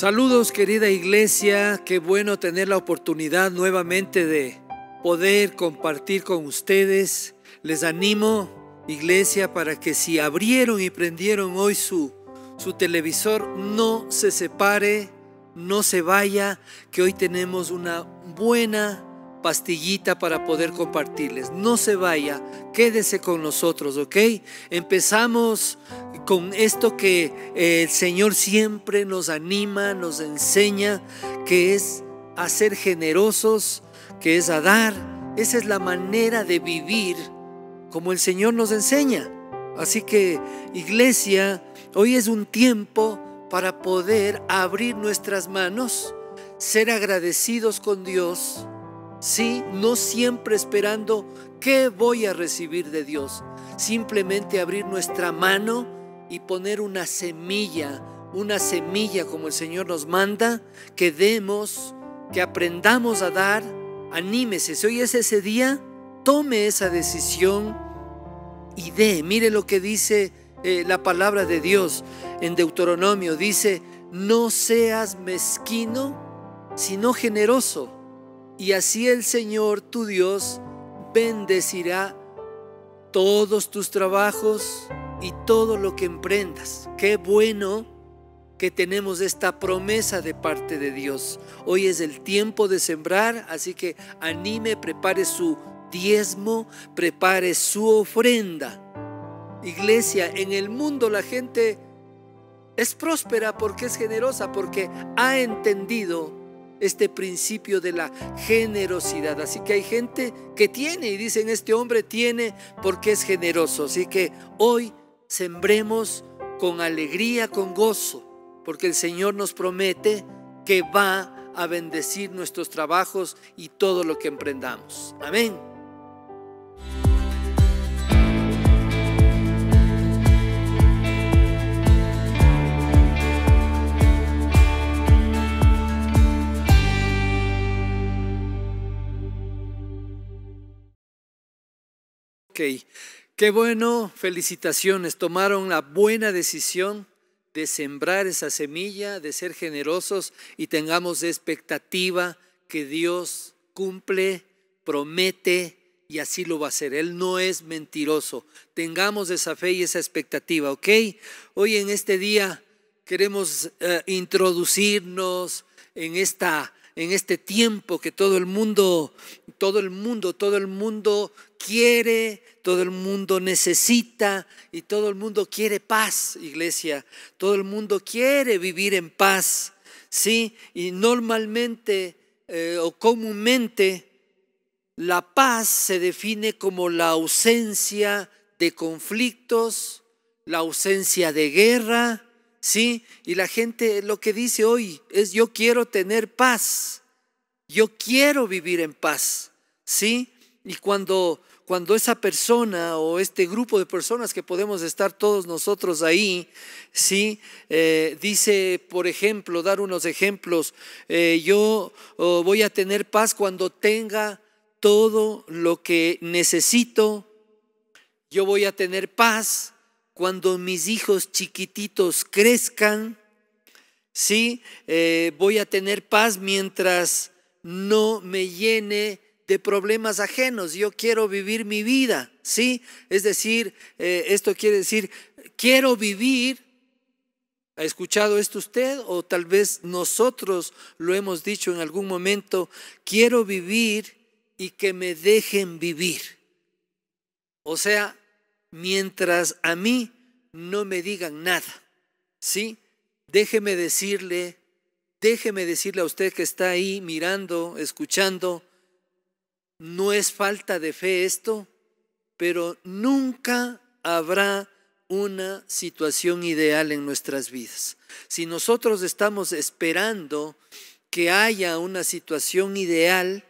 Saludos querida iglesia, qué bueno tener la oportunidad nuevamente de poder compartir con ustedes. Les animo, iglesia, para que si abrieron y prendieron hoy su, su televisor, no se separe, no se vaya, que hoy tenemos una buena pastillita para poder compartirles. No se vaya, quédese con nosotros, ¿ok? Empezamos con esto que eh, el Señor siempre nos anima, nos enseña, que es a ser generosos, que es a dar. Esa es la manera de vivir como el Señor nos enseña. Así que, iglesia, hoy es un tiempo para poder abrir nuestras manos, ser agradecidos con Dios Sí, no siempre esperando qué voy a recibir de Dios. Simplemente abrir nuestra mano y poner una semilla, una semilla como el Señor nos manda, que demos, que aprendamos a dar. Anímese, si hoy es ese día, tome esa decisión y dé. Mire lo que dice eh, la palabra de Dios en Deuteronomio. Dice, no seas mezquino, sino generoso y así el Señor tu Dios bendecirá todos tus trabajos y todo lo que emprendas. Qué bueno que tenemos esta promesa de parte de Dios. Hoy es el tiempo de sembrar, así que anime, prepare su diezmo, prepare su ofrenda. Iglesia, en el mundo la gente es próspera porque es generosa, porque ha entendido este principio de la generosidad. Así que hay gente que tiene y dicen, este hombre tiene porque es generoso. Así que hoy sembremos con alegría, con gozo, porque el Señor nos promete que va a bendecir nuestros trabajos y todo lo que emprendamos. Amén. Ok, qué bueno, felicitaciones, tomaron la buena decisión de sembrar esa semilla, de ser generosos y tengamos expectativa que Dios cumple, promete y así lo va a hacer. Él no es mentiroso. Tengamos esa fe y esa expectativa, ¿ok? Hoy en este día queremos eh, introducirnos en esta en este tiempo que todo el mundo, todo el mundo, todo el mundo quiere, todo el mundo necesita y todo el mundo quiere paz, iglesia. Todo el mundo quiere vivir en paz, ¿sí? Y normalmente eh, o comúnmente la paz se define como la ausencia de conflictos, la ausencia de guerra, ¿sí? Y la gente lo que dice hoy es yo quiero tener paz, yo quiero vivir en paz, ¿sí? Y cuando, cuando esa persona o este grupo de personas que podemos estar todos nosotros ahí, ¿sí? Eh, dice, por ejemplo, dar unos ejemplos, eh, yo oh, voy a tener paz cuando tenga todo lo que necesito, yo voy a tener paz cuando mis hijos chiquititos crezcan, ¿sí? Eh, voy a tener paz mientras no me llene de problemas ajenos. Yo quiero vivir mi vida, ¿sí? Es decir, eh, esto quiere decir, quiero vivir. ¿Ha escuchado esto usted? O tal vez nosotros lo hemos dicho en algún momento, quiero vivir y que me dejen vivir. O sea, mientras a mí no me digan nada. ¿Sí? Déjeme decirle, déjeme decirle a usted que está ahí mirando, escuchando, no es falta de fe esto, pero nunca habrá una situación ideal en nuestras vidas. Si nosotros estamos esperando que haya una situación ideal,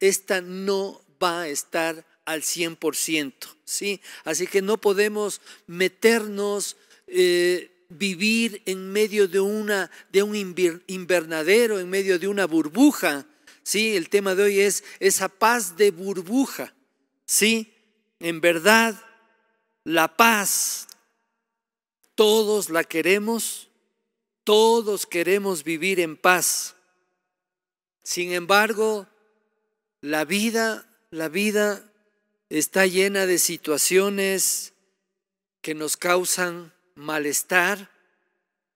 esta no va a estar al 100%. ¿sí? Así que no podemos meternos, eh, vivir en medio de, una, de un invernadero, en medio de una burbuja. ¿sí? El tema de hoy es esa paz de burbuja. ¿sí? En verdad, la paz, todos la queremos, todos queremos vivir en paz. Sin embargo, la vida, la vida está llena de situaciones que nos causan malestar.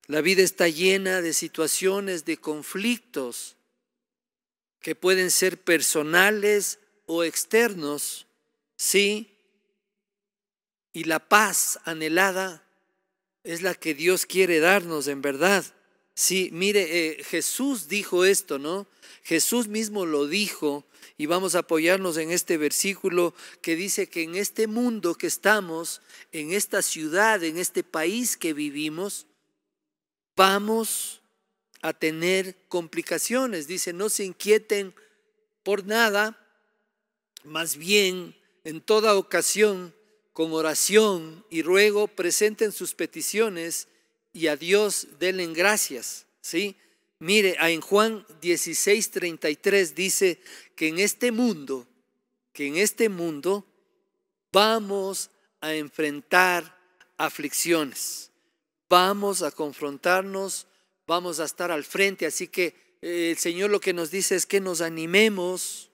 La vida está llena de situaciones, de conflictos que pueden ser personales o externos, ¿sí? Y la paz anhelada es la que Dios quiere darnos en verdad. Sí, mire, eh, Jesús dijo esto, ¿no? Jesús mismo lo dijo y vamos a apoyarnos en este versículo que dice que en este mundo que estamos, en esta ciudad, en este país que vivimos, vamos a tener complicaciones. Dice, no se inquieten por nada, más bien en toda ocasión, con oración y ruego, presenten sus peticiones y a Dios denle gracias, ¿sí? Mire, en Juan 16, 33 dice que en este mundo, que en este mundo vamos a enfrentar aflicciones, vamos a confrontarnos, vamos a estar al frente, así que eh, el Señor lo que nos dice es que nos animemos,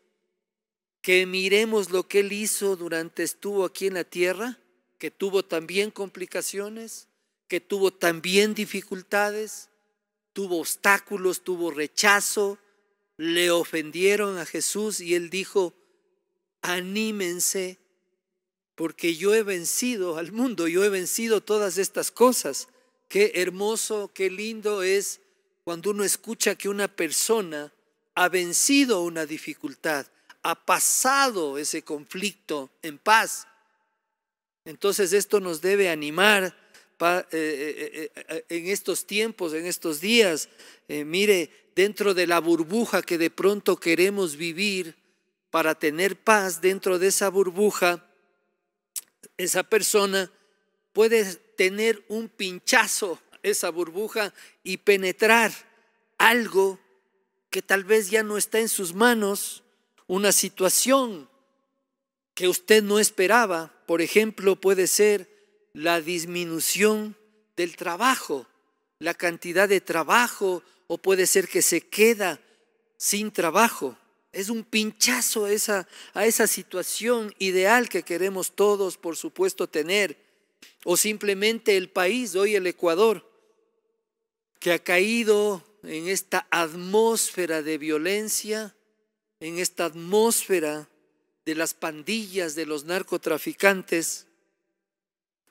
que miremos lo que Él hizo durante estuvo aquí en la tierra, que tuvo también complicaciones, que tuvo también dificultades, tuvo obstáculos, tuvo rechazo, le ofendieron a Jesús y él dijo, anímense, porque yo he vencido al mundo, yo he vencido todas estas cosas. Qué hermoso, qué lindo es cuando uno escucha que una persona ha vencido una dificultad, ha pasado ese conflicto en paz. Entonces esto nos debe animar eh, eh, eh, en estos tiempos, en estos días, mire, dentro de la burbuja que de pronto queremos vivir para tener paz, dentro de esa burbuja, esa persona puede tener un pinchazo, esa burbuja, y penetrar algo que tal vez ya no está en sus manos, una situación que usted no esperaba. Por ejemplo, puede ser la disminución del trabajo, la cantidad de trabajo o puede ser que se queda sin trabajo. Es un pinchazo a esa, a esa situación ideal que queremos todos, por supuesto, tener. O simplemente el país, hoy el Ecuador, que ha caído en esta atmósfera de violencia, en esta atmósfera de las pandillas, de los narcotraficantes,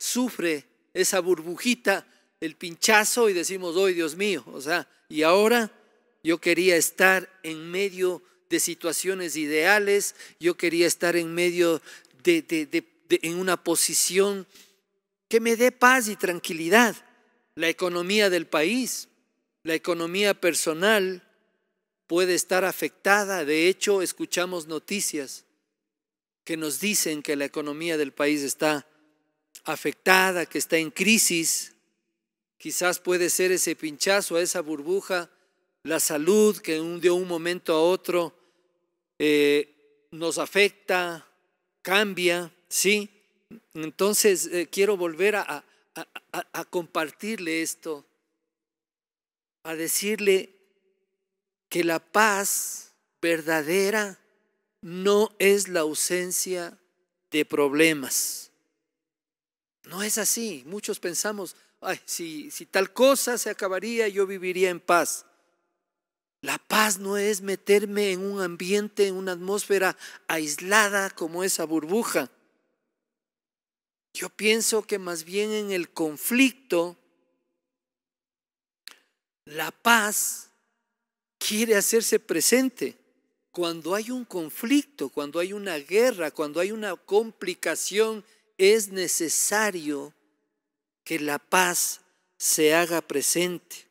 sufre esa burbujita, el pinchazo y decimos, hoy Dios mío, o sea, y ahora yo quería estar en medio de situaciones ideales, yo quería estar en medio de, de en una posición que me dé paz y tranquilidad, la economía del país, la economía personal puede estar afectada. De hecho, escuchamos noticias que nos dicen que la economía del país está afectada, que está en crisis. Quizás puede ser ese pinchazo a esa burbuja, la salud que de un momento a otro eh, nos afecta, cambia, ¿sí? Entonces eh, quiero volver a compartirle esto, a decirle que la paz verdadera no es la ausencia de problemas. No es así. Muchos pensamos, si, si tal cosa se acabaría, yo viviría en paz. La paz no es meterme en un ambiente, en una atmósfera aislada como esa burbuja. Yo pienso que más bien en el conflicto, la paz quiere hacerse presente. Cuando hay un conflicto, cuando hay una guerra, cuando hay una complicación es necesario que la paz se haga presente.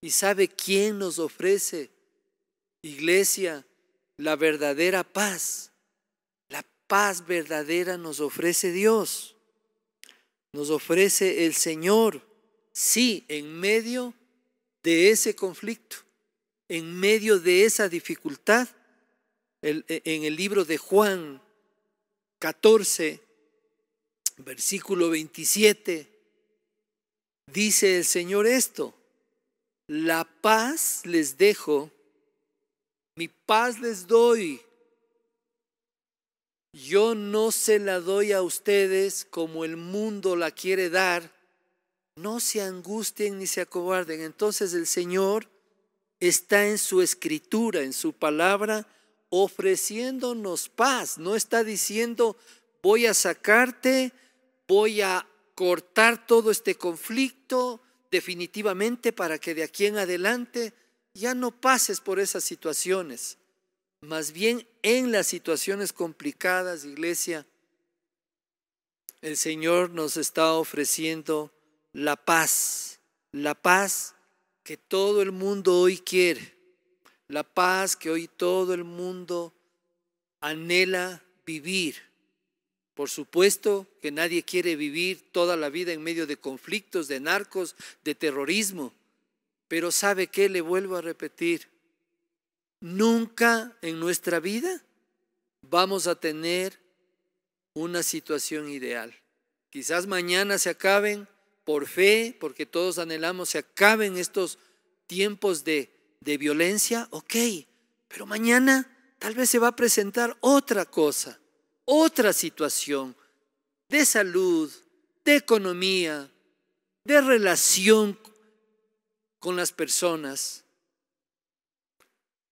¿Y sabe quién nos ofrece, iglesia, la verdadera paz? La paz verdadera nos ofrece Dios, nos ofrece el Señor, sí, en medio de ese conflicto, en medio de esa dificultad. E, en el libro de Juan 14, versículo 27, dice el Señor esto, la paz les dejo, mi paz les doy. Yo no se la doy a ustedes como el mundo la quiere dar. No se angustien ni se acobarden. Entonces el Señor está en su escritura, en su palabra, ofreciéndonos paz. No está diciendo, voy a sacarte voy a cortar todo este conflicto definitivamente para que de aquí en adelante ya no pases por esas situaciones. Más bien en las situaciones complicadas, iglesia, el Señor nos está ofreciendo la paz, la paz que todo el mundo hoy quiere, la paz que hoy todo el mundo anhela vivir por supuesto que nadie quiere vivir toda la vida en medio de conflictos, de narcos, de terrorismo, pero ¿sabe qué? Le vuelvo a repetir, nunca en nuestra vida vamos a tener una situación ideal. Quizás mañana se acaben por fe, porque todos anhelamos se acaben estos tiempos de, de violencia, ok, pero mañana tal vez se va a presentar otra cosa otra situación de salud, de economía, de relación con las personas,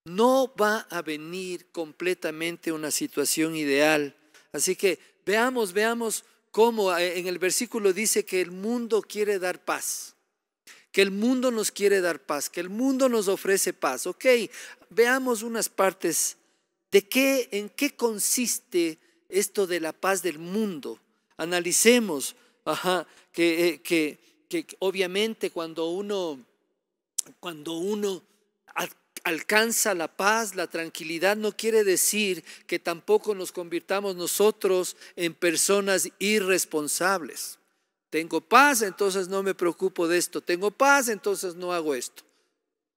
no va a venir completamente una situación ideal. Así que veamos, veamos cómo eh, en el versículo dice que el mundo quiere dar paz, que el mundo nos quiere dar paz, que el mundo nos ofrece paz. Ok, veamos unas partes de qué, en qué consiste esto de la paz del mundo. Analicemos eh, que, obviamente cuando uno, cuando uno alcanza la paz, la tranquilidad, no quiere decir que tampoco nos convirtamos nosotros en personas irresponsables. Tengo paz, entonces no me preocupo de esto. Tengo paz, entonces no hago esto.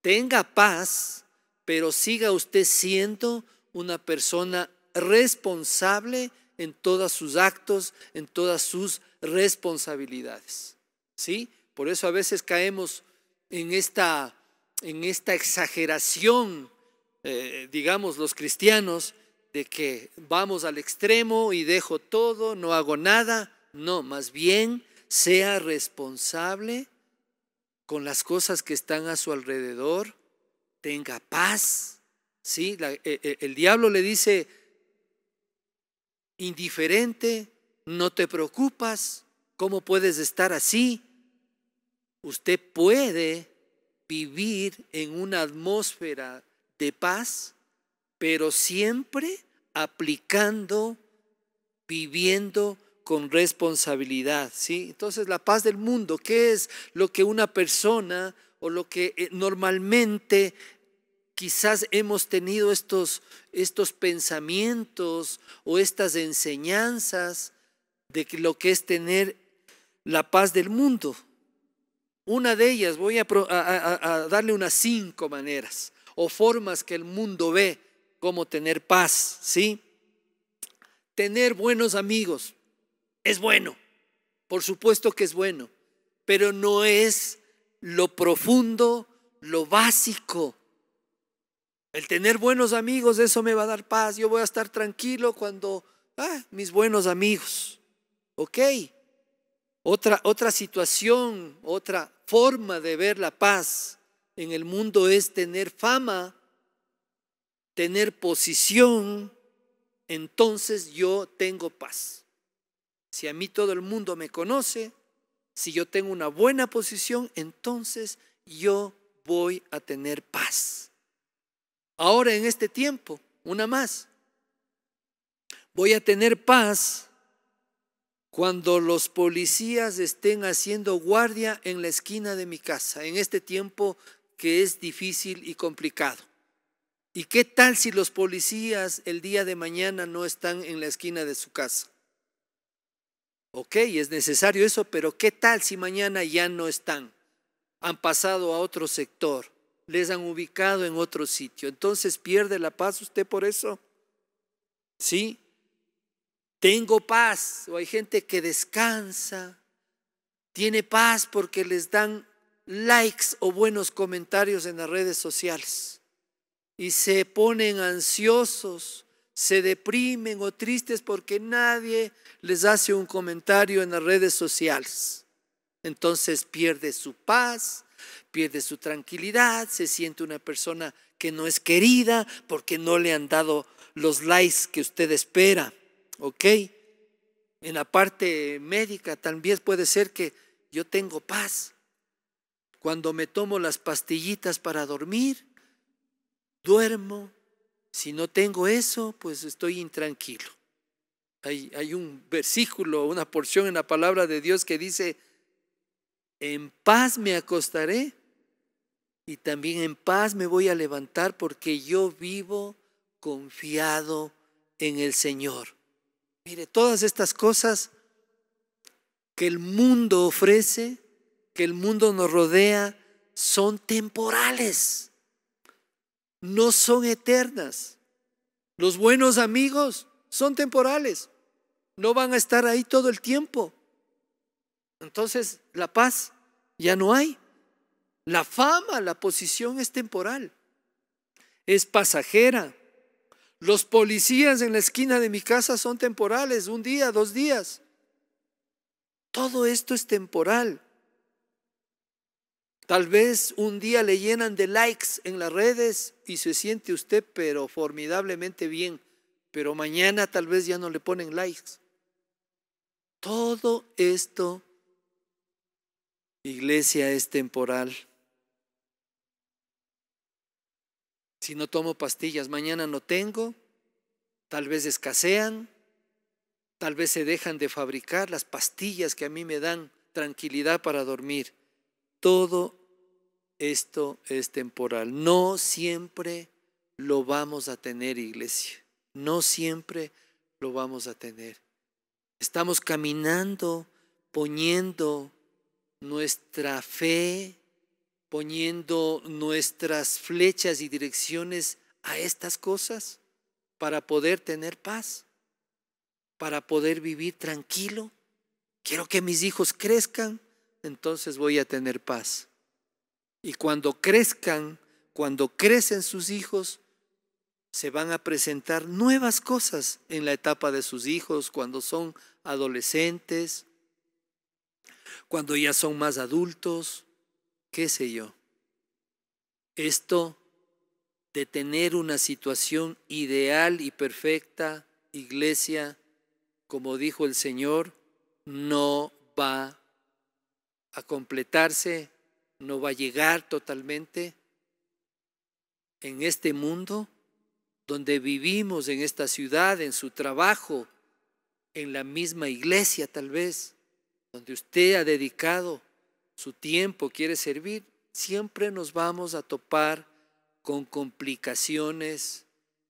Tenga paz, pero siga usted siendo una persona responsable en todos sus actos, en todas sus responsabilidades. ¿Sí? Por eso a veces caemos en esta, en esta exageración, eh, digamos, los cristianos, de que vamos al extremo y dejo todo, no hago nada. No, más bien sea responsable con las cosas que están a su alrededor, tenga paz. ¿sí? Eh, eh, el diablo le dice, indiferente, no te preocupas, ¿cómo puedes estar así? Usted puede vivir en una atmósfera de paz, pero siempre aplicando, viviendo con responsabilidad, ¿sí? Entonces, la paz del mundo, ¿qué es lo que una persona o lo que eh, normalmente quizás hemos tenido estos, pensamientos o estas enseñanzas de lo que es tener la paz del mundo. Una de ellas, voy a, a darle unas cinco maneras o formas que el mundo ve cómo tener paz, ¿sí? Tener buenos amigos es bueno, por supuesto que es bueno, pero no es lo profundo, lo básico el tener buenos amigos, eso me va a dar paz. Yo voy a estar tranquilo cuando, ah, mis buenos amigos. ¿Ok? Otra, otra situación, otra forma de ver la paz en el mundo es tener fama, tener posición, entonces yo tengo paz. Si a mí todo el mundo me conoce, si yo tengo una buena posición, entonces yo voy a tener paz. Ahora en este tiempo, una más. Voy a tener paz cuando los policías estén haciendo guardia en la esquina de mi casa, en este tiempo que es difícil y complicado. ¿Y qué tal si los policías el día de mañana no están en la esquina de su casa? Ok, es necesario eso, pero ¿qué tal si mañana ya no están? Han pasado a otro sector les han ubicado en otro sitio. Entonces pierde la paz usted por eso. ¿Sí? Tengo paz. O hay gente que descansa, tiene paz porque les dan likes o buenos comentarios en las redes sociales. Y se ponen ansiosos, se deprimen o tristes porque nadie les hace un comentario en las redes sociales. Entonces pierde su paz, pierde su tranquilidad, se siente una persona que no es querida porque no le han dado los likes que usted espera. ¿Ok? En la parte médica también puede ser que yo tengo paz. Cuando me tomo las pastillitas para dormir, duermo. Si no tengo eso, pues estoy intranquilo. Hay, hay un versículo, una porción en la palabra de Dios que dice, en paz me acostaré y también en paz me voy a levantar porque yo vivo confiado en el Señor. Mire, todas estas cosas que el mundo ofrece, que el mundo nos rodea, son temporales, no son eternas. Los buenos amigos son temporales, no van a estar ahí todo el tiempo. Entonces la paz ya no hay. La fama, la posición es temporal, es pasajera. Los policías en la esquina de mi casa son temporales, un día, dos días. Todo esto es temporal. Tal vez un día le llenan de likes en las redes y se siente usted pero formidablemente bien, pero mañana tal vez ya no le ponen likes. Todo esto iglesia es temporal. Si no tomo pastillas, mañana no tengo, tal vez escasean, tal vez se dejan de fabricar las pastillas que a mí me dan tranquilidad para dormir. Todo esto es temporal. No siempre lo vamos a tener, iglesia. No siempre lo vamos a tener. Estamos caminando, poniendo nuestra fe, poniendo nuestras flechas y direcciones a estas cosas para poder tener paz, para poder vivir tranquilo. Quiero que mis hijos crezcan, entonces voy a tener paz. Y cuando crezcan, cuando crecen sus hijos, se van a presentar nuevas cosas en la etapa de sus hijos, cuando son adolescentes, cuando ya son más adultos, qué sé yo. Esto de tener una situación ideal y perfecta, iglesia, como dijo el Señor, no va a completarse, no va a llegar totalmente en este mundo donde vivimos, en esta ciudad, en su trabajo, en la misma iglesia tal vez, donde usted ha dedicado su tiempo, quiere servir, siempre nos vamos a topar con complicaciones,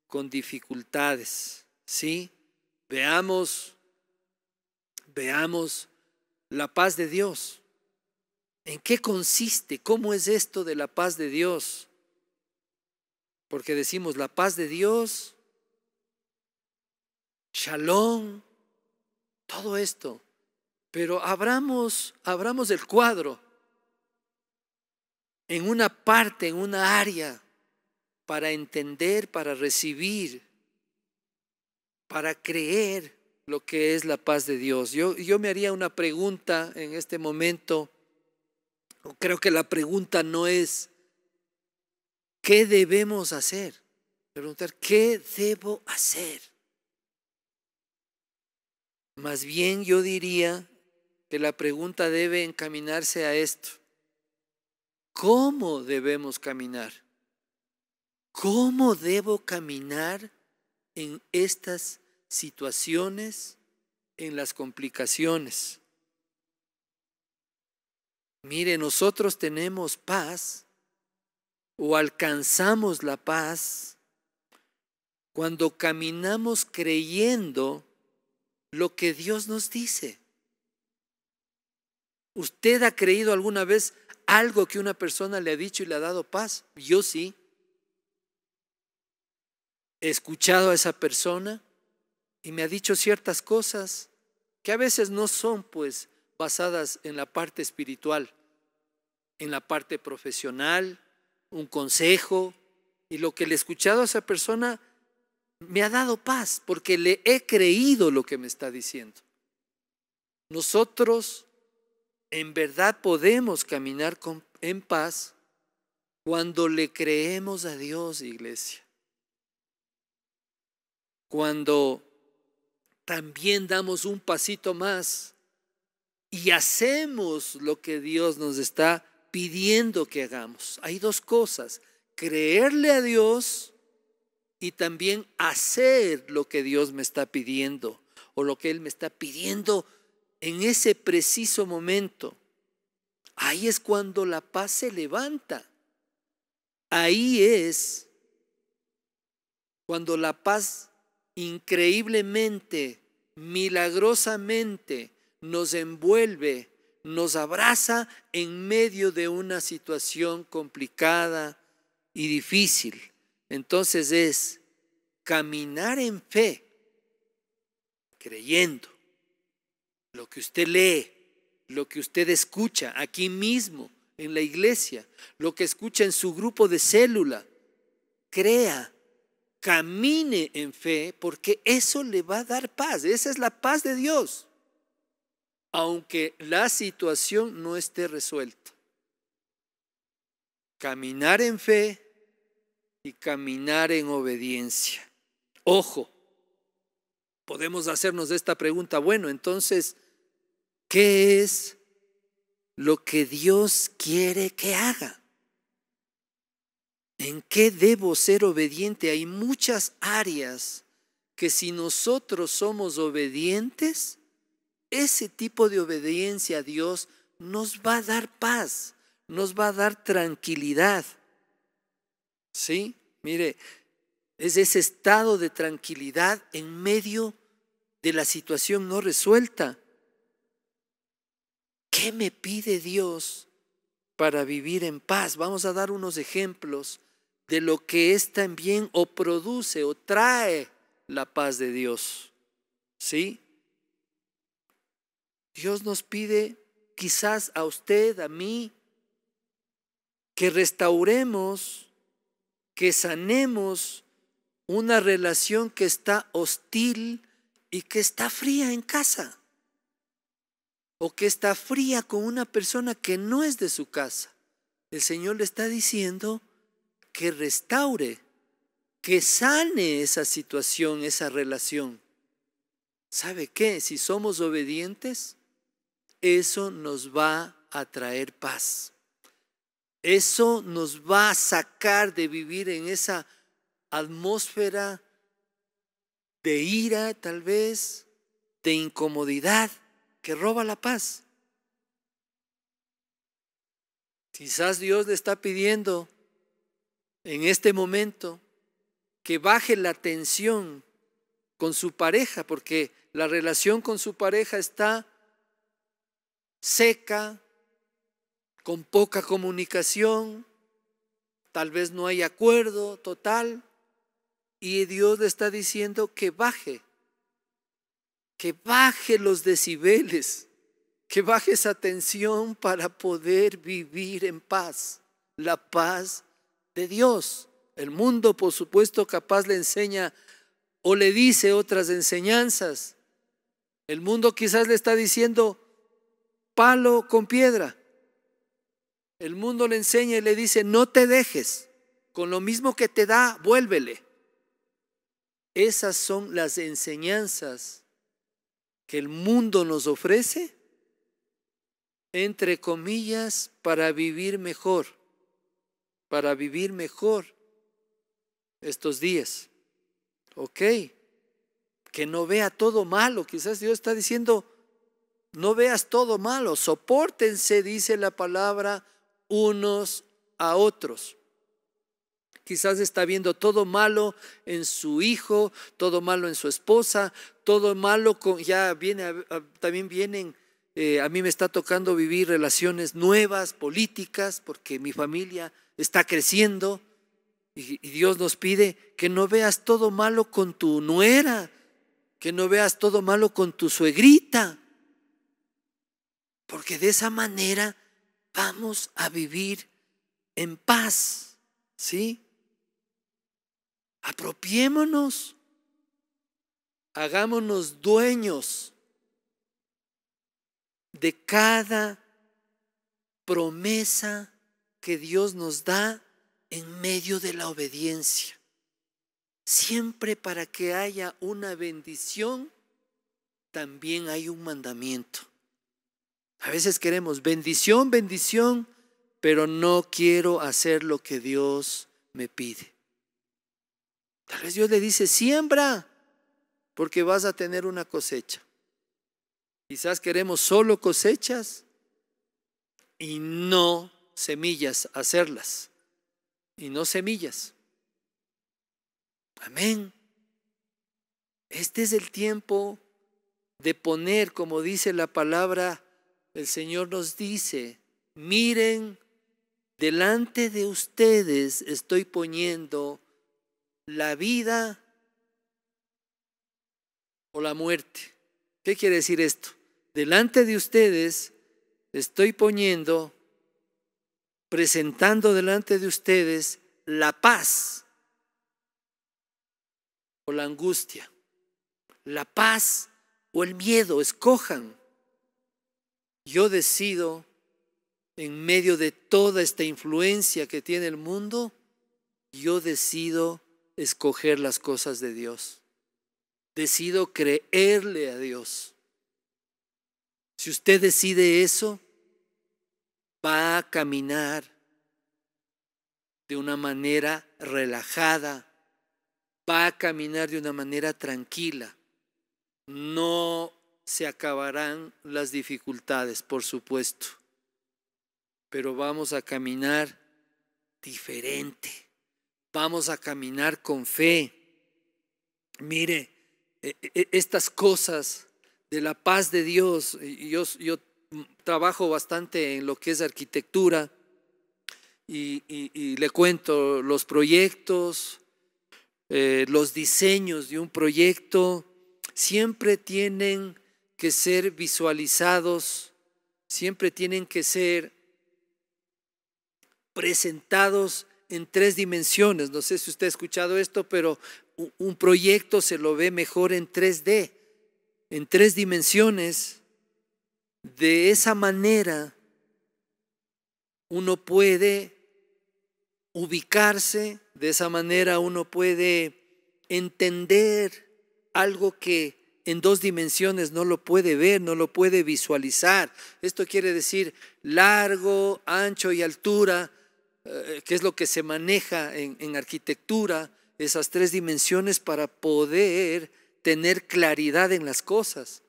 con dificultades, ¿sí? Veamos veamos la paz de Dios. ¿En qué consiste? ¿Cómo es esto de la paz de Dios? Porque decimos la paz de Dios, shalom, todo esto. Pero abramos, abramos el cuadro en una parte, en una área, para entender, para recibir, para creer lo que es la paz de Dios. Yo, yo me haría una pregunta en este momento. Creo que la pregunta no es, ¿qué debemos hacer? Preguntar, ¿qué debo hacer? Más bien yo diría, la pregunta debe encaminarse a esto. ¿Cómo debemos caminar? ¿Cómo debo caminar en estas situaciones, en las complicaciones? Mire, nosotros tenemos paz o alcanzamos la paz cuando caminamos creyendo lo que Dios nos dice. ¿Usted ha creído alguna vez algo que una persona le ha dicho y le ha dado paz? Yo sí. He escuchado a esa persona y me ha dicho ciertas cosas que a veces no son pues basadas en la parte espiritual, en la parte profesional, un consejo, y lo que le he escuchado a esa persona me ha dado paz porque le he creído lo que me está diciendo. Nosotros en verdad podemos caminar en paz cuando le creemos a Dios, iglesia. Cuando también damos un pasito más y hacemos lo que Dios nos está pidiendo que hagamos. Hay dos cosas, creerle a Dios y también hacer lo que Dios me está pidiendo o lo que Él me está pidiendo en ese preciso momento, ahí es cuando la paz se levanta. Ahí es cuando la paz increíblemente, milagrosamente nos envuelve, nos abraza en medio de una situación complicada y difícil. Entonces es caminar en fe, creyendo lo que usted lee, lo que usted escucha aquí mismo, en la iglesia, lo que escucha en su grupo de célula. Crea, camine en fe, porque eso le va a dar paz. Esa es la paz de Dios, aunque la situación no esté resuelta. Caminar en fe y caminar en obediencia. Ojo, podemos hacernos esta pregunta, bueno, entonces, ¿Qué es lo que Dios quiere que haga? ¿En qué debo ser obediente? Hay muchas áreas que si nosotros somos obedientes, ese tipo de obediencia a Dios nos va a dar paz, nos va a dar tranquilidad. ¿Sí? Mire, es ese estado de tranquilidad en medio de la situación no resuelta. ¿Qué me pide Dios para vivir en paz? Vamos a dar unos ejemplos de lo que es también o produce o trae la paz de Dios. ¿Sí? Dios nos pide quizás a usted, a mí, que restauremos, que sanemos una relación que está hostil y que está fría en casa o que está fría con una persona que no es de su casa. El Señor le está diciendo que restaure, que sane esa situación, esa relación. ¿Sabe qué? Si somos obedientes, eso nos va a traer paz. Eso nos va a sacar de vivir en esa atmósfera de ira tal vez, de incomodidad que roba la paz. Quizás Dios le está pidiendo en este momento que baje la tensión con su pareja, porque la relación con su pareja está seca, con poca comunicación, tal vez no hay acuerdo total, y Dios le está diciendo que baje que baje los decibeles, que baje esa tensión para poder vivir en paz, la paz de Dios. El mundo, por supuesto, capaz le enseña o le dice otras enseñanzas. El mundo quizás le está diciendo palo con piedra. El mundo le enseña y le dice, no te dejes, con lo mismo que te da, vuélvele. Esas son las enseñanzas el mundo nos ofrece, entre comillas, para vivir mejor, para vivir mejor estos días. ¿Ok? Que no vea todo malo. Quizás Dios está diciendo, no veas todo malo, soportense, dice la palabra, unos a otros quizás está viendo todo malo en su hijo, todo malo en su esposa, todo malo con, ya viene, también vienen, eh, a mí me está tocando vivir relaciones nuevas, políticas, porque mi familia está creciendo y, y Dios nos pide que no veas todo malo con tu nuera, que no veas todo malo con tu suegrita, porque de esa manera vamos a vivir en paz, ¿sí? apropiémonos, hagámonos dueños de cada promesa que Dios nos da en medio de la obediencia. Siempre para que haya una bendición, también hay un mandamiento. A veces queremos bendición, bendición, pero no quiero hacer lo que Dios me pide. A Dios le dice, siembra, porque vas a tener una cosecha. Quizás queremos solo cosechas y no semillas, hacerlas. Y no semillas. Amén. Este es el tiempo de poner, como dice la palabra, el Señor nos dice, miren, delante de ustedes estoy poniendo la vida o la muerte. ¿Qué quiere decir esto? Delante de ustedes estoy poniendo, presentando delante de ustedes la paz o la angustia, la paz o el miedo, escojan. Yo decido en medio de toda esta influencia que tiene el mundo, yo decido escoger las cosas de Dios. Decido creerle a Dios. Si usted decide eso, va a caminar de una manera relajada, va a caminar de una manera tranquila. No se acabarán las dificultades, por supuesto, pero vamos a caminar diferente Vamos a caminar con fe. Mire, e, e, estas cosas de la paz de Dios, yo, yo trabajo bastante en lo que es arquitectura y, le cuento los proyectos, eh, los diseños de un proyecto, siempre tienen que ser visualizados, siempre tienen que ser presentados en tres dimensiones. No sé si usted ha escuchado esto, pero un proyecto se lo ve mejor en 3D, en tres dimensiones. De esa manera uno puede ubicarse, de esa manera uno puede entender algo que en dos dimensiones no lo puede ver, no lo puede visualizar. Esto quiere decir largo, ancho y altura eh, que es lo que se maneja en, arquitectura, esas tres dimensiones para poder tener claridad en las cosas.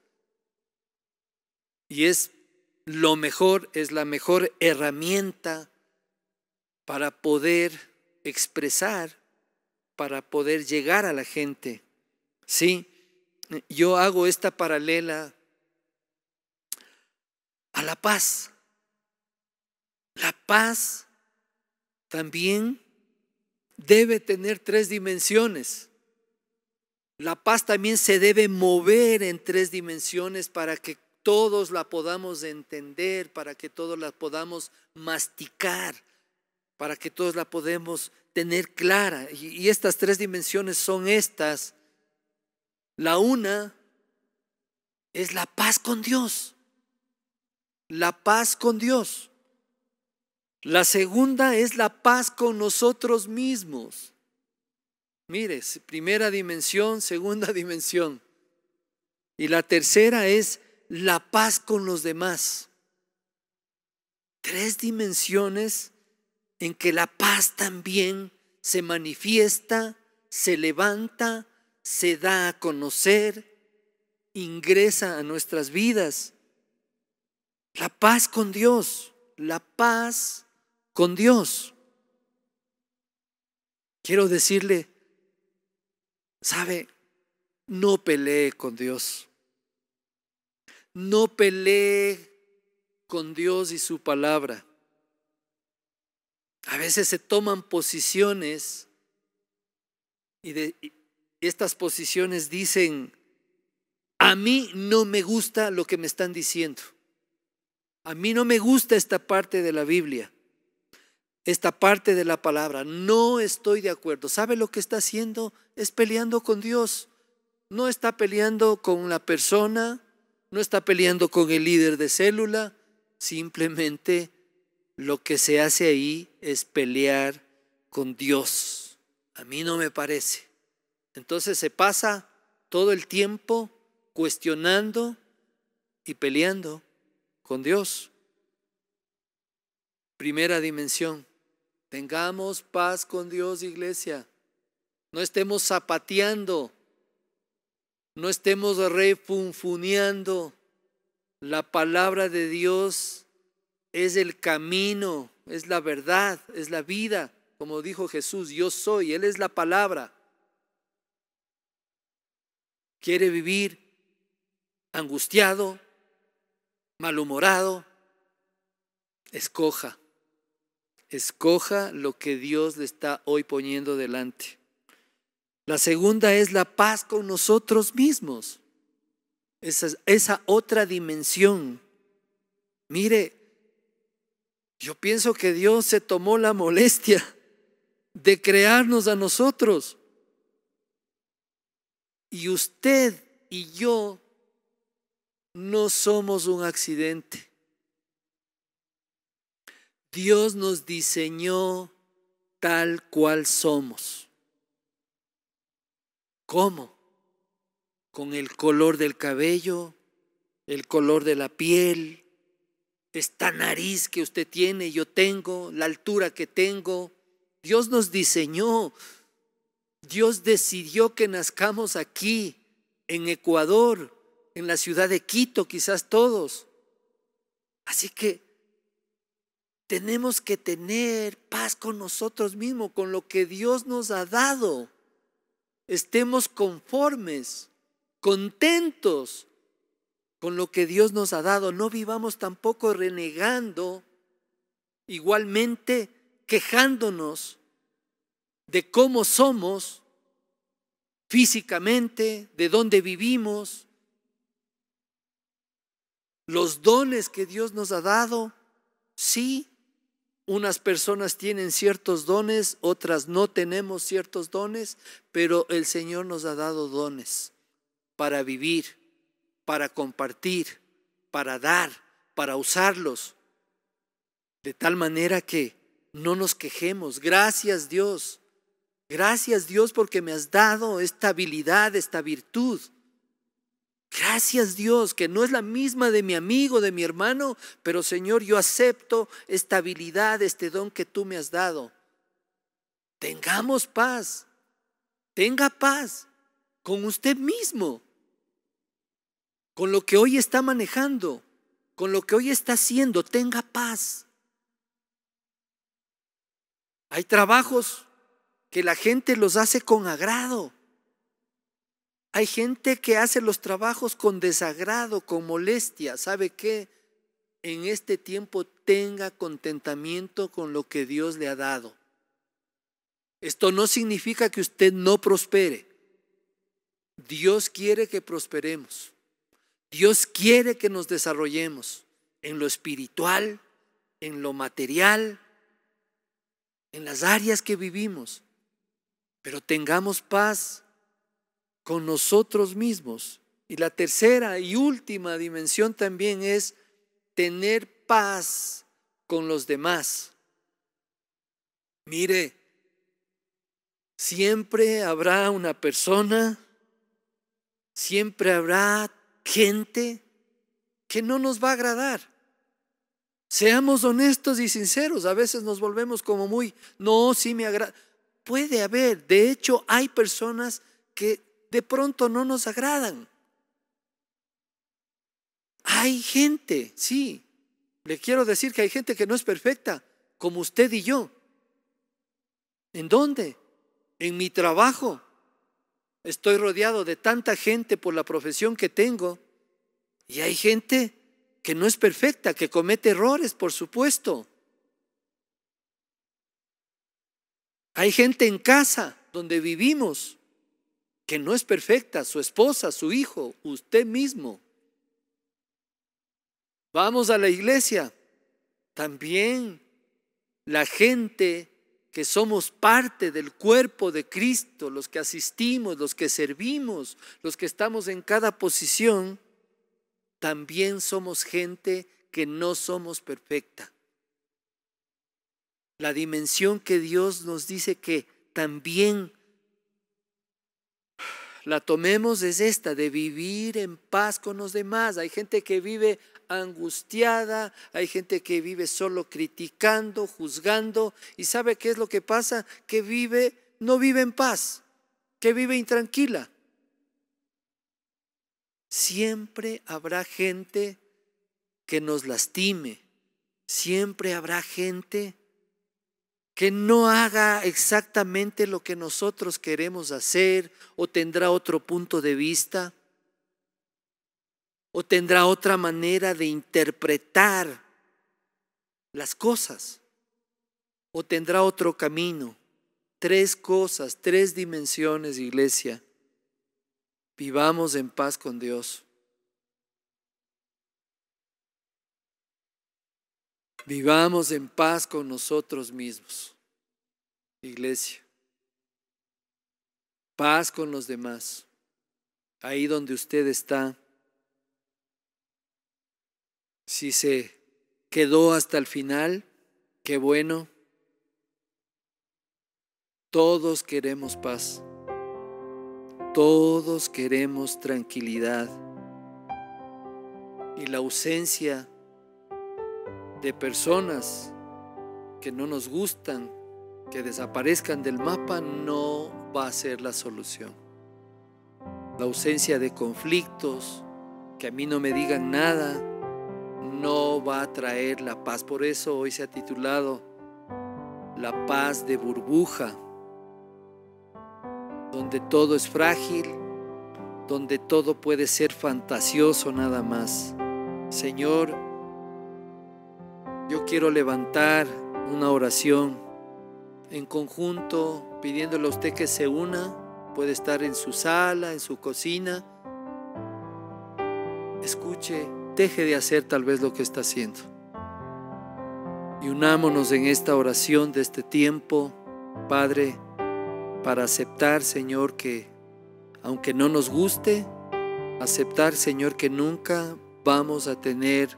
Y es lo mejor, es la mejor herramienta para poder expresar, para poder llegar a la gente. ¿Sí? Yo hago esta paralela a la paz. La paz también debe tener tres dimensiones. La paz también se debe mover en tres dimensiones para que todos la podamos entender, para que todos la podamos masticar, para que todos la podamos tener clara. Y, y estas tres dimensiones son estas. La una es la paz con Dios. La paz con Dios. La segunda es la paz con nosotros mismos. Mire, primera dimensión, segunda dimensión. Y la tercera es la paz con los demás. Tres dimensiones en que la paz también se manifiesta, se levanta, se da a conocer, ingresa a nuestras vidas. La paz con Dios, la paz con Dios. Quiero decirle, sabe, no pelee con Dios. No pelee con Dios y su palabra. A veces se toman posiciones y, de, estas posiciones dicen, a mí no me gusta lo que me están diciendo. A mí no me gusta esta parte de la Biblia esta parte de la palabra. No estoy de acuerdo. ¿Sabe lo que está haciendo? Es peleando con Dios. No está peleando con la persona, no está peleando con el líder de célula. Simplemente lo que se hace ahí es pelear con Dios. A mí no me parece. Entonces se pasa todo el tiempo cuestionando y peleando con Dios. Primera dimensión. Tengamos paz con Dios, iglesia. No estemos zapateando. No estemos refunfuneando. La palabra de Dios es el camino, es la verdad, es la vida. Como dijo Jesús, yo soy, Él es la palabra. Quiere vivir angustiado, malhumorado. Escoja Escoja lo que Dios le está hoy poniendo delante. La segunda es la paz con nosotros mismos. Esa, esa otra dimensión. Mire, yo pienso que Dios se tomó la molestia de crearnos a nosotros. Y usted y yo no somos un accidente. Dios nos diseñó tal cual somos. ¿Cómo? Con el color del cabello, el color de la piel, esta nariz que usted tiene, yo tengo, la altura que tengo. Dios nos diseñó. Dios decidió que nazcamos aquí, en Ecuador, en la ciudad de Quito, quizás todos. Así que tenemos que tener paz con nosotros mismos, con lo que Dios nos ha dado. Estemos conformes, contentos con lo que Dios nos ha dado. No vivamos tampoco renegando, igualmente quejándonos de cómo somos físicamente, de dónde vivimos, los dones que Dios nos ha dado. Sí, unas personas tienen ciertos dones, otras no tenemos ciertos dones, pero el Señor nos ha dado dones para vivir, para compartir, para dar, para usarlos. De tal manera que no nos quejemos. Gracias Dios. Gracias Dios porque me has dado esta habilidad, esta virtud Gracias Dios, que no es la misma de mi amigo, de mi hermano, pero Señor, yo acepto esta habilidad, este don que tú me has dado. Tengamos paz, tenga paz con usted mismo, con lo que hoy está manejando, con lo que hoy está haciendo, tenga paz. Hay trabajos que la gente los hace con agrado hay gente que hace los trabajos con desagrado, con molestia. ¿Sabe qué? En este tiempo tenga contentamiento con lo que Dios le ha dado. Esto no significa que usted no prospere. Dios quiere que prosperemos. Dios quiere que nos desarrollemos en lo espiritual, en lo material, en las áreas que vivimos. Pero tengamos paz con nosotros mismos. Y la tercera y última dimensión también es tener paz con los demás. Mire, siempre habrá una persona, siempre habrá gente que no nos va a agradar. Seamos honestos y sinceros. A veces nos volvemos como muy, no, sí me agrada. Puede haber, de hecho hay personas que de pronto no nos agradan. Hay gente, sí, le quiero decir que hay gente que no es perfecta, como usted y yo. ¿En dónde? En mi trabajo. Estoy rodeado de tanta gente por la profesión que tengo y hay gente que no es perfecta, que comete errores, por supuesto. Hay gente en casa donde vivimos que no es perfecta, su esposa, su hijo, usted mismo. Vamos a la iglesia. También la gente que somos parte del cuerpo de Cristo, los que asistimos, los que servimos, los que estamos en cada posición, también somos gente que no somos perfecta. La dimensión que Dios nos dice que también la tomemos es esta, de vivir en paz con los demás. Hay gente que vive angustiada, hay gente que vive solo criticando, juzgando, y ¿sabe qué es lo que pasa? Que vive, no vive en paz, que vive intranquila. Siempre habrá gente que nos lastime, siempre habrá gente que no haga exactamente lo que nosotros queremos hacer o tendrá otro punto de vista o tendrá otra manera de interpretar las cosas o tendrá otro camino. Tres cosas, tres dimensiones, iglesia. Vivamos en paz con Dios. Vivamos en paz con nosotros mismos, iglesia. Paz con los demás, ahí donde usted está. Si se quedó hasta el final, qué bueno. Todos queremos paz. Todos queremos tranquilidad. Y la ausencia de personas que no nos gustan, que desaparezcan del mapa, no va a ser la solución. La ausencia de conflictos, que a mí no me digan nada, no va a traer la paz. Por eso hoy se ha titulado La paz de burbuja, donde todo es frágil, donde todo puede ser fantasioso nada más. Señor, yo quiero levantar una oración en conjunto pidiéndole a usted que se una. Puede estar en su sala, en su cocina. Escuche, deje de hacer tal vez lo que está haciendo. Y unámonos en esta oración de este tiempo, Padre, para aceptar, Señor, que aunque no nos guste, aceptar, Señor, que nunca vamos a tener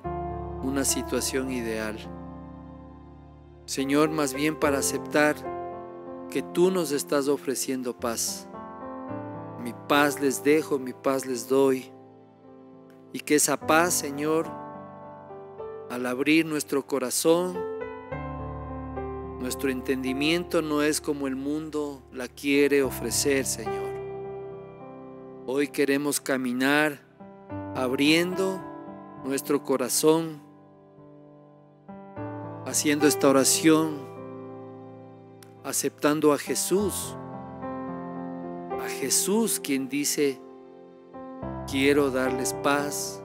una situación ideal. Señor, más bien para aceptar que tú nos estás ofreciendo paz. Mi paz les dejo, mi paz les doy. Y que esa paz, Señor, al abrir nuestro corazón, nuestro entendimiento no es como el mundo la quiere ofrecer, Señor. Hoy queremos caminar abriendo nuestro corazón haciendo esta oración, aceptando a Jesús, a Jesús quien dice, quiero darles paz,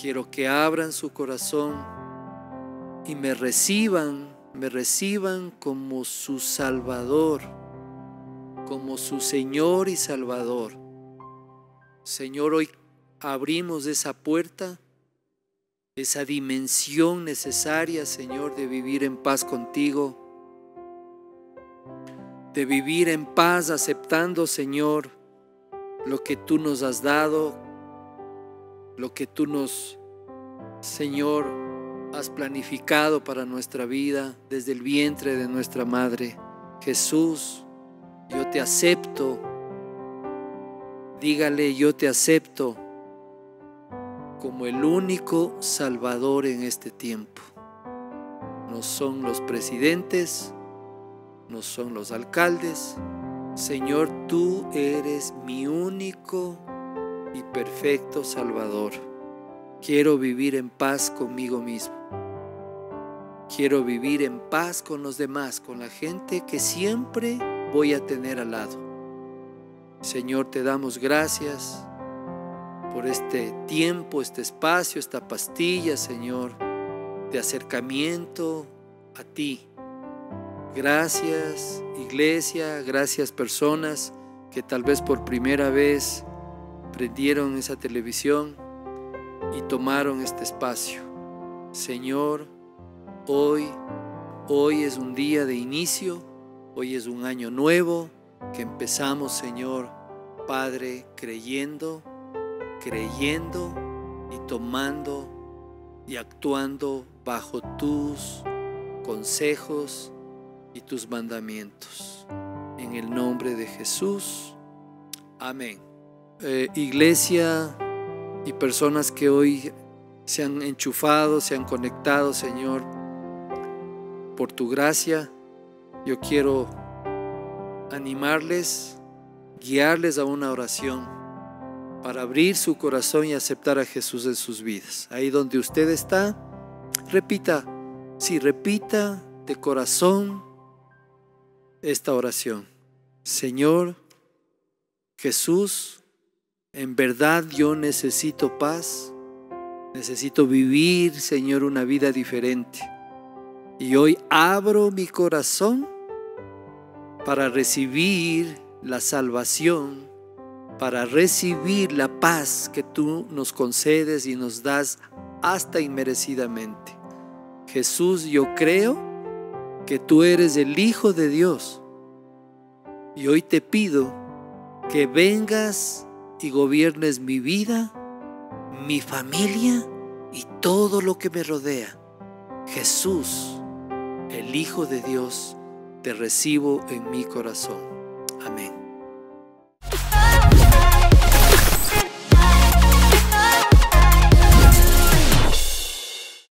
quiero que abran su corazón y me reciban, me reciban como su Salvador, como su Señor y Salvador. Señor, hoy abrimos esa puerta esa dimensión necesaria, Señor, de vivir en paz contigo, de vivir en paz aceptando, Señor, lo que tú nos has dado, lo que tú nos, Señor, has planificado para nuestra vida desde el vientre de nuestra madre. Jesús, yo te acepto. Dígale, yo te acepto como el único salvador en este tiempo. No son los presidentes, no son los alcaldes. Señor, tú eres mi único y perfecto salvador. Quiero vivir en paz conmigo mismo. Quiero vivir en paz con los demás, con la gente que siempre voy a tener al lado. Señor, te damos gracias por este tiempo, este espacio, esta pastilla, Señor, de acercamiento a ti. Gracias, iglesia, gracias personas que tal vez por primera vez prendieron esa televisión y tomaron este espacio. Señor, hoy, hoy es un día de inicio, hoy es un año nuevo que empezamos, Señor, Padre, creyendo creyendo y tomando y actuando bajo tus consejos y tus mandamientos. En el nombre de Jesús. Amén. Eh, iglesia y personas que hoy se han enchufado, se han conectado, Señor, por tu gracia, yo quiero animarles, guiarles a una oración para abrir su corazón y aceptar a Jesús en sus vidas. Ahí donde usted está, repita, si repita de corazón esta oración. Señor Jesús, en verdad yo necesito paz, necesito vivir, Señor, una vida diferente. Y hoy abro mi corazón para recibir la salvación para recibir la paz que tú nos concedes y nos das hasta inmerecidamente. Jesús, yo creo que tú eres el Hijo de Dios y hoy te pido que vengas y gobiernes mi vida, mi familia y todo lo que me rodea. Jesús, el Hijo de Dios, te recibo en mi corazón. Amén.